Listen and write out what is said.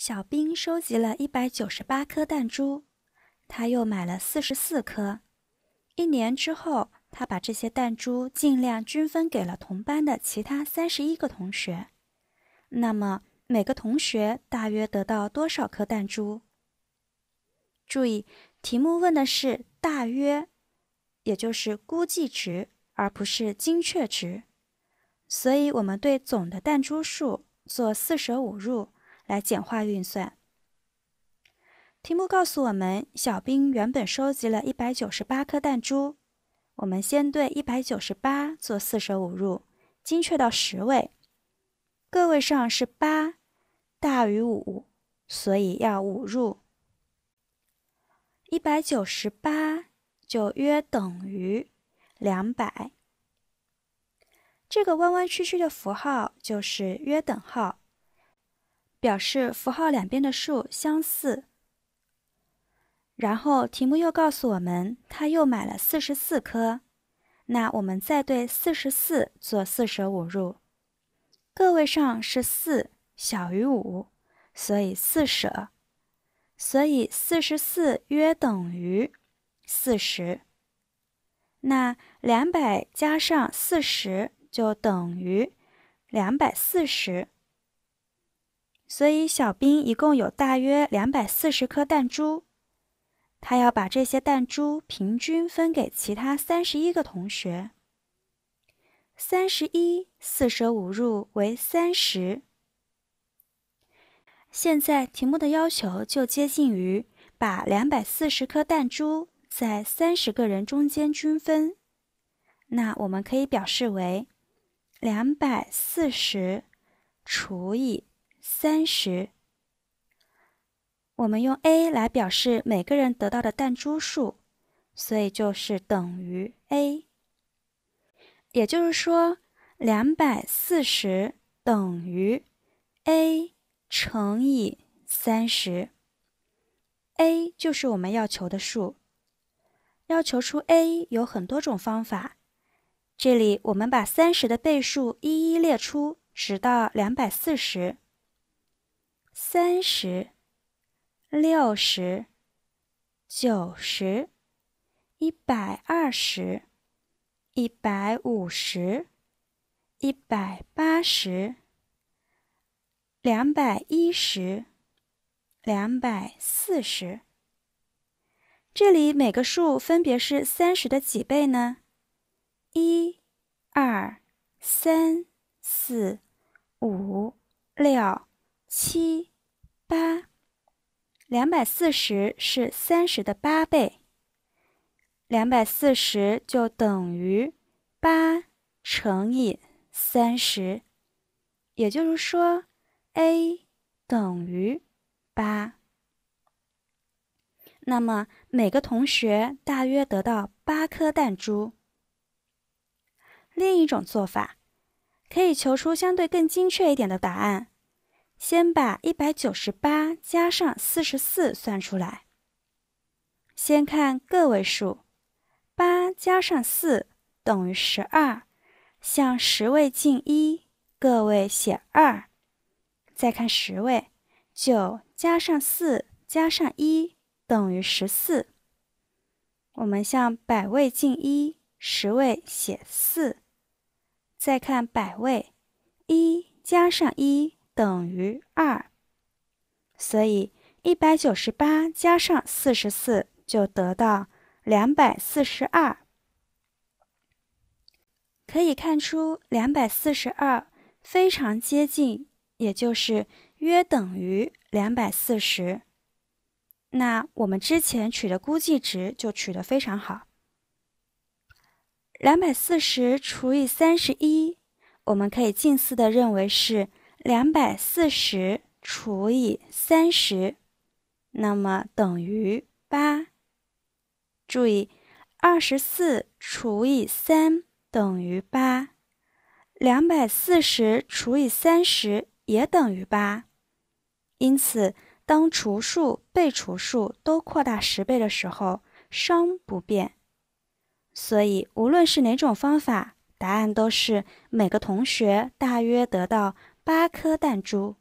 小兵收集了一百九十八颗弹珠，他又买了四十四颗。一年之后，他把这些弹珠尽量均分给了同班的其他三十一个同学。那么，每个同学大约得到多少颗弹珠？注意，题目问的是大约，也就是估计值，而不是精确值。所以，我们对总的弹珠数做四舍五入。来简化运算。题目告诉我们，小兵原本收集了一百九十八颗弹珠。我们先对一百九十八做四舍五入，精确到十位，个位上是八，大于五，所以要五入，一百九十八就约等于两百。这个弯弯曲曲的符号就是约等号。表示符号两边的数相似。然后题目又告诉我们，他又买了四十四颗。那我们再对四十四做四舍五入，个位上是四，小于五，所以四舍，所以四十四约等于四十。那两百加上四十就等于两百四十。所以小兵一共有大约两百四十颗弹珠，他要把这些弹珠平均分给其他三十一个同学。三十一四舍五入为三十。现在题目的要求就接近于把两百四十颗弹珠在三十个人中间均分，那我们可以表示为两百四十除以。三十，我们用 a 来表示每个人得到的弹珠数，所以就是等于 a，也就是说，两百四十等于 a 乘以三十，a 就是我们要求的数。要求出 a 有很多种方法，这里我们把三十的倍数一一列出，直到两百四十。三、十、六十、九十、一百二十、一百五十、一百八十、两百一十、两百四十。这里每个数分别是三十的几倍呢？一、二、三、四、五、六。七、八，两百四十是三十的八倍，两百四十就等于八乘以三十，也就是说，a 等于八。那么每个同学大约得到八颗弹珠。另一种做法，可以求出相对更精确一点的答案。先把一百九十八加上四十四算出来。先看个位数，八加上四等于十二，向十位进一，个位写二。再看十位，九加上四加上一等于十四，我们向百位进一，十位写四。再看百位，一加上一。等于二，所以一百九十八加上四十四就得到两百四十二。可以看出，两百四十二非常接近，也就是约等于两百四十。那我们之前取的估计值就取得非常好。两百四十除以三十一，我们可以近似的认为是。两百四十除以三十，那么等于八。注意，二十四除以三等于八，两百四十除以三十也等于八。因此，当除数、被除数都扩大十倍的时候，商不变。所以，无论是哪种方法，答案都是每个同学大约得到。八颗弹珠。